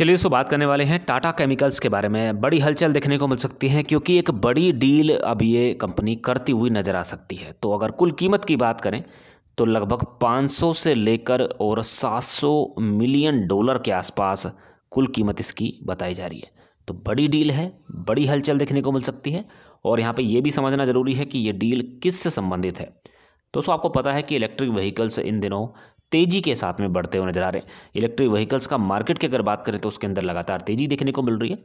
चलिए सो बात करने वाले हैं टाटा केमिकल्स के बारे में बड़ी हलचल देखने को मिल सकती है क्योंकि एक बड़ी डील अब ये कंपनी करती हुई नज़र आ सकती है तो अगर कुल कीमत की बात करें तो लगभग 500 से लेकर और 700 मिलियन डॉलर के आसपास कुल कीमत इसकी बताई जा रही है तो बड़ी डील है बड़ी हलचल देखने को मिल सकती है और यहाँ पर यह भी समझना ज़रूरी है कि ये डील किस से संबंधित है दोस्तों आपको पता है कि इलेक्ट्रिक व्हीकल्स इन दिनों तेज़ी के साथ में बढ़ते हुए नजर आ रहे हैं इलेक्ट्रिक व्हीकल्स का मार्केट की अगर बात करें तो उसके अंदर लगातार तेज़ी देखने को मिल रही है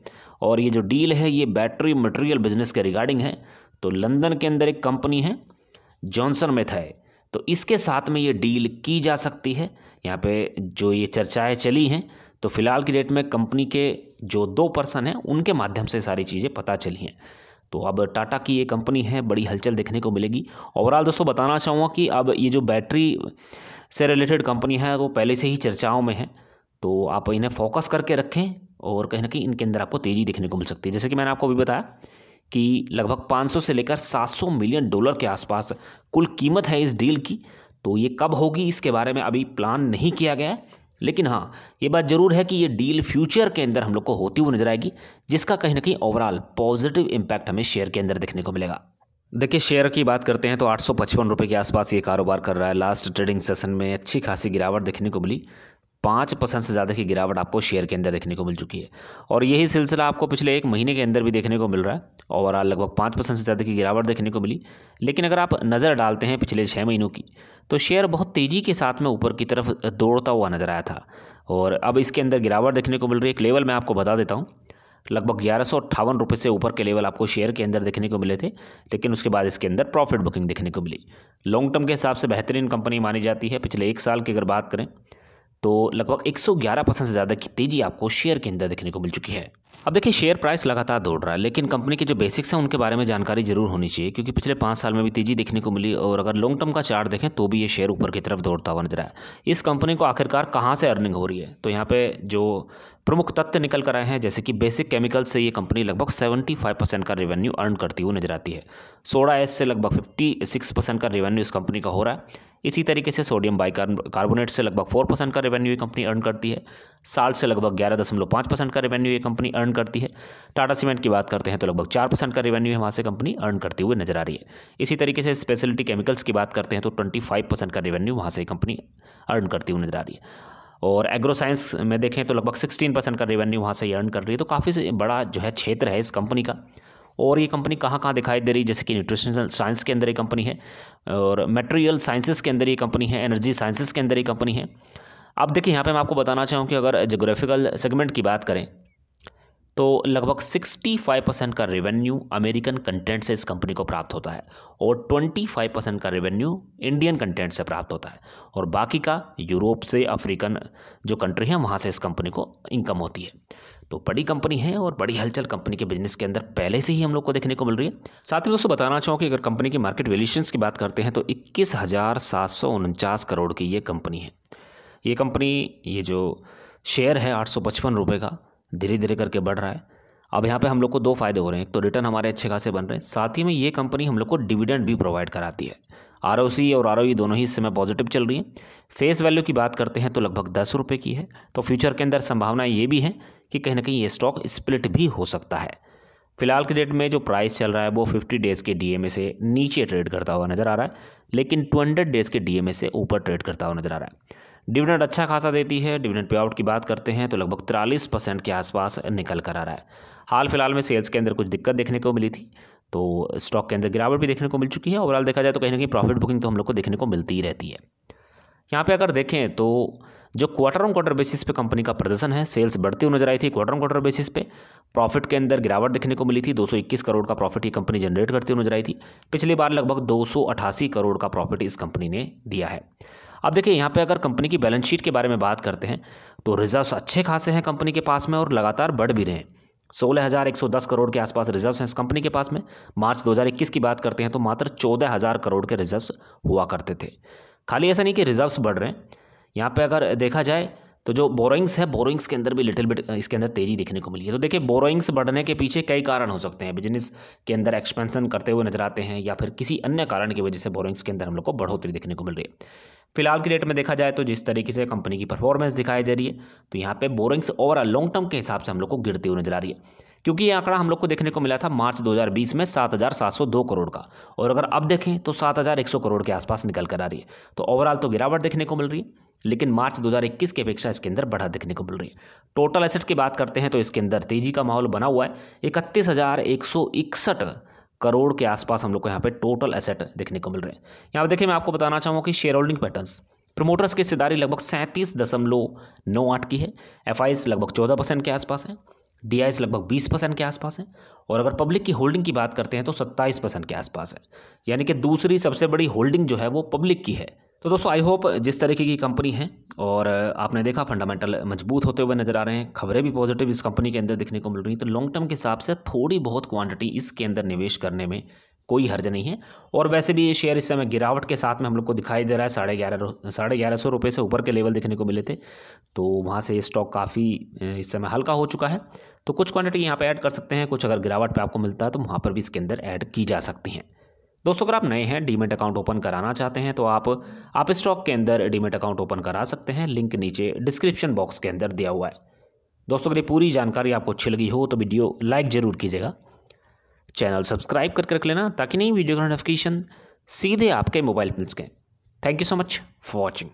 और ये जो डील है ये बैटरी मटेरियल बिजनेस के रिगार्डिंग है तो लंदन के अंदर एक कंपनी है जॉनसन है तो इसके साथ में ये डील की जा सकती है यहाँ पे जो ये चर्चाएं चली हैं तो फिलहाल की डेट में कंपनी के जो दो पर्सन हैं उनके माध्यम से सारी चीज़ें पता चली हैं तो अब टाटा की ये कंपनी है बड़ी हलचल देखने को मिलेगी ओवरऑल दोस्तों बताना चाहूँगा कि अब ये जो बैटरी से रिलेटेड कंपनी है वो पहले से ही चर्चाओं में है तो आप इन्हें फोकस करके रखें और कहीं ना कहीं इनके अंदर आपको तेज़ी देखने को मिल सकती है जैसे कि मैंने आपको अभी बताया कि लगभग 500 से लेकर 700 मिलियन डॉलर के आसपास कुल कीमत है इस डील की तो ये कब होगी इसके बारे में अभी प्लान नहीं किया गया है लेकिन हाँ ये बात ज़रूर है कि ये डील फ्यूचर के अंदर हम लोग को होती हुई नजर आएगी जिसका कहीं ना कहीं ओवरऑल पॉजिटिव इम्पैक्ट हमें शेयर के अंदर देखने को मिलेगा देखिए शेयर की बात करते हैं तो आठ रुपये के आसपास ये कारोबार कर रहा है लास्ट ट्रेडिंग सेशन में अच्छी खासी गिरावट देखने को मिली पाँच परसेंट से ज़्यादा की गिरावट आपको शेयर के अंदर देखने को मिल चुकी है और यही सिलसिला आपको पिछले एक महीने के अंदर भी देखने को मिल रहा है ओवरऑल लगभग पाँच परसेंट से ज़्यादा की गिरावट देखने को मिली लेकिन अगर आप नज़र डालते हैं पिछले छः महीनों की तो शेयर बहुत तेज़ी के साथ में ऊपर की तरफ दौड़ता हुआ नज़र आया था और अब इसके अंदर गिरावट देखने को मिल रही है एक लेवल मैं आपको बता देता हूँ लगभग ग्यारह सौ अट्ठावन रुपये से ऊपर के लेवल आपको शेयर के अंदर देखने को मिले थे लेकिन उसके बाद इसके अंदर प्रॉफिट बुकिंग देखने को मिली लॉन्ग टर्म के हिसाब से बेहतरीन कंपनी मानी जाती है पिछले एक साल की अगर बात करें तो लगभग 111 परसेंट से ज़्यादा की तेज़ी आपको शेयर के अंदर देखने को मिल चुकी है अब देखिए शेयर प्राइस लगातार दौड़ रहा है लेकिन कंपनी के जो बेसिक्स हैं उनके बारे में जानकारी जरूर होनी चाहिए क्योंकि पिछले पाँच साल में भी तेजी देखने को मिली और अगर लॉन्ग टर्म का चार्ट देखें तो भी ये शेयर ऊपर की तरफ दौड़ता हुआ नजर आया इस कंपनी को आखिरकार कहाँ से अर्निंग हो रही है तो यहाँ पर जो प्रमुख तथ्य निकल कर आए हैं जैसे कि बेसिक केमिकल से ये कंपनी लगभग 75 परसेंट का रेवेन्यू अर्न करती हुई नजर आती है सोडा एस से लगभग 56 परसेंट का रेवेन्यू इस कंपनी का हो रहा है इसी तरीके से सोडियम बाई कार्बोनेट से लगभग 4 परसेंट का रेवेन्यू ये कंपनी अर्न करती है साल्ट से लगभग ग्यारह दशमलव पाँच परसेंट का रेवेन्यू ये कंपनी अर्न करती है टाटा सीमेंट की बात करते हैं तो लगभग चार परसेंट का रेवेन्यू वहाँ से कंपनी अर्न करती हुई नजर आ रही है इसी तरीके से स्पेशलिटी केमिकल्स की बात करते हैं तो ट्वेंटी फाइव परसेंट का रेवेन्यू वहाँ से कंपनी अर्न करती हुई नजर आ रही है और एग्रो साइंस में देखें तो लगभग 16 परसेंट का रेवेन्यू वहाँ से अर्न कर रही है तो काफ़ी बड़ा जो है क्षेत्र है इस कंपनी का और ये कंपनी कहाँ कहाँ दिखाई दे रही है जैसे कि न्यूट्रिशनल साइंस के अंदर ये कंपनी है और मटेरियल साइंसेस के अंदर ये कंपनी है एनर्जी साइंसेस के अंदर ये कंपनी है अब देखिए यहाँ पे मैं आपको बताना चाहूँ कि अगर जोग्राफिकल सेगमेंट की बात करें तो लगभग 65 परसेंट का रेवेन्यू अमेरिकन कंटेंट से इस कंपनी को प्राप्त होता है और 25 परसेंट का रेवेन्यू इंडियन कंटेंट से प्राप्त होता है और बाकी का यूरोप से अफ्रीकन जो कंट्री है वहाँ से इस कंपनी को इनकम होती है तो बड़ी कंपनी है और बड़ी हलचल कंपनी के बिजनेस के अंदर पहले से ही हम लोग को देखने को मिल रही है साथ में दोस्तों बताना चाहूँ कि अगर कंपनी की मार्केट वैल्यूशंस की बात करते हैं तो इक्कीस करोड़ की ये कंपनी है ये कंपनी ये जो शेयर है आठ सौ पचपन रुपये का धीरे धीरे करके बढ़ रहा है अब यहाँ पे हम लोग को दो फायदे हो रहे हैं एक तो रिटर्न हमारे अच्छे खासे बन रहे हैं साथ ही में ये कंपनी हम लोग को डिविडेंड भी प्रोवाइड कराती है आर और आर e दोनों ही इस समय पॉजिटिव चल रही हैं फेस वैल्यू की बात करते हैं तो लगभग दस रुपये की है तो फ्यूचर के अंदर संभावनाएं ये भी हैं कि कहीं ना कहीं ये स्टॉक स्प्लिट भी हो सकता है फिलहाल के डेट में जो प्राइस चल रहा है वो फिफ्टी डेज़ के डी से नीचे ट्रेड करता हुआ नज़र आ रहा है लेकिन टू डेज़ के डी से ऊपर ट्रेड करता हुआ नज़र आ रहा है डिविडेंड अच्छा खासा देती है डिविडेंड पे आउट की बात करते हैं तो लगभग तिरालीस परसेंट के आसपास निकल कर आ रहा है हाल फिलहाल में सेल्स के अंदर कुछ दिक्कत देखने को मिली थी तो स्टॉक के अंदर गिरावट भी देखने को मिल चुकी है ओवरऑल देखा जाए तो कहीं ना कहीं प्रॉफिट बुकिंग तो हम लोग को देखने को मिलती ही रहती है यहाँ पे अगर देखें तो जो क्वार्टर ऑन क्वार्टर बेसिस पे कंपनी का प्रदर्शन है सेल्स बढ़ती हुई नजर आई थी क्वार्टर ऑन क्वार्टर बेसिस पे प्रॉफिट के अंदर गिरावट देखने को मिली थी 221 करोड़ का प्रॉफिट ये कंपनी जनरेट करती हुई नजर आई थी पिछली बार लगभग दो करोड़ का प्रॉफिट इस कंपनी ने दिया है अब देखिए यहाँ पे अगर कंपनी की बैलेंस शीट के बारे में बात करते हैं तो रिजर्व्स अच्छे खासे हैं कंपनी के पास में और लगातार बढ़ भी रहे हैं सोलह हज़ार एक सौ दस करोड़ के आसपास रिजर्व्स हैं इस कंपनी के पास में मार्च दो हज़ार इक्कीस की बात करते हैं तो मात्र चौदह हज़ार करोड़ के रिजर्व्स हुआ करते थे खाली ऐसा नहीं कि रिजर्व्स बढ़ रहे हैं यहाँ पर अगर देखा जाए तो जो बोरोइंग्स है बोरोइंग्स के अंदर भी लिटिल बिट इसके अंदर तेज़ी देखने को मिली है तो देखिए बोरोइंग्स बढ़ने के पीछे कई कारण हो सकते हैं बिजनेस के अंदर एक्सपेंशन करते हुए नजर आते हैं या फिर किसी अन्य कारण की वजह से बोरोइंग्स के अंदर हम लोग को बढ़ोतरी देखने को मिल रही है फिलहाल की डेट में देखा जाए तो जिस तरीके से कंपनी की परफॉर्मेंस दिखाई दे रही है तो यहाँ पे बोरिंग्स ओवर लॉन्ग टर्म के हिसाब से हम लोग को गिरती हुई नजर आ रही है क्योंकि ये आंकड़ा हम लोग को देखने को मिला था मार्च 2020 में 7,702 करोड़ का और अगर अब देखें तो 7,100 करोड़ के आसपास निकल कर आ रही है तो ओवरऑल तो गिरावट देखने को मिल रही है लेकिन मार्च 2021 की अपेक्षा इसके अंदर बढ़ा देखने को मिल रही है टोटल एसेट की बात करते हैं तो इसके अंदर तेजी का माहौल बना हुआ है इकतीस हजार एक सौ इकसठ करोड़ के आसपास हम लोग को यहाँ पे टोटल एसेट देखने को मिल रहे हैं यहाँ पर देखिए मैं आपको बताना चाहूँगा कि शेयर होल्डिंग पैटर्न प्रमोटर्स की हिस्सेदारी लगभग सैंतीस दशमलव नौ आठ की है एफ लगभग चौदह परसेंट के आसपास है डी लगभग बीस परसेंट के आसपास है और अगर पब्लिक की होल्डिंग की बात करते हैं तो सत्ताईस परसेंट के आसपास है यानी कि दूसरी सबसे बड़ी होल्डिंग जो है वो पब्लिक की है तो दोस्तों आई होप जिस तरीके की कंपनी है और आपने देखा फंडामेंटल मजबूत होते हुए नज़र आ रहे हैं खबरें भी पॉजिटिव इस कंपनी के अंदर दिखने को मिल रही हैं तो लॉन्ग टर्म के हिसाब से थोड़ी बहुत क्वांटिटी इसके अंदर निवेश करने में कोई हर्ज नहीं है और वैसे भी ये शेयर इस समय गिरावट के साथ में हम लोग को दिखाई दे रहा है साढ़े ग्यारह साढ़े ग्यारह सौ रुपये से ऊपर के लेवल देखने को मिले थे तो वहाँ से ये स्टॉक काफ़ी इस समय हल्का हो चुका है तो कुछ क्वांटिटी यहाँ पर ऐड कर सकते हैं कुछ अगर गिरावट पर आपको मिलता है तो वहाँ पर भी इसके अंदर ऐड की जा सकती हैं दोस्तों अगर आप नए हैं डीमेट अकाउंट ओपन कराना चाहते हैं तो आप आप स्टॉक के अंदर डीमेट अकाउंट ओपन करा सकते हैं लिंक नीचे डिस्क्रिप्शन बॉक्स के अंदर दिया हुआ है दोस्तों अगर ये पूरी जानकारी आपको अच्छी लगी हो तो वीडियो लाइक ज़रूर कीजिएगा चैनल सब्सक्राइब करके रख लेना ताकि नई वीडियो का नोटिफिकेशन सीधे आपके मोबाइल मिल सकें thank you so much for watching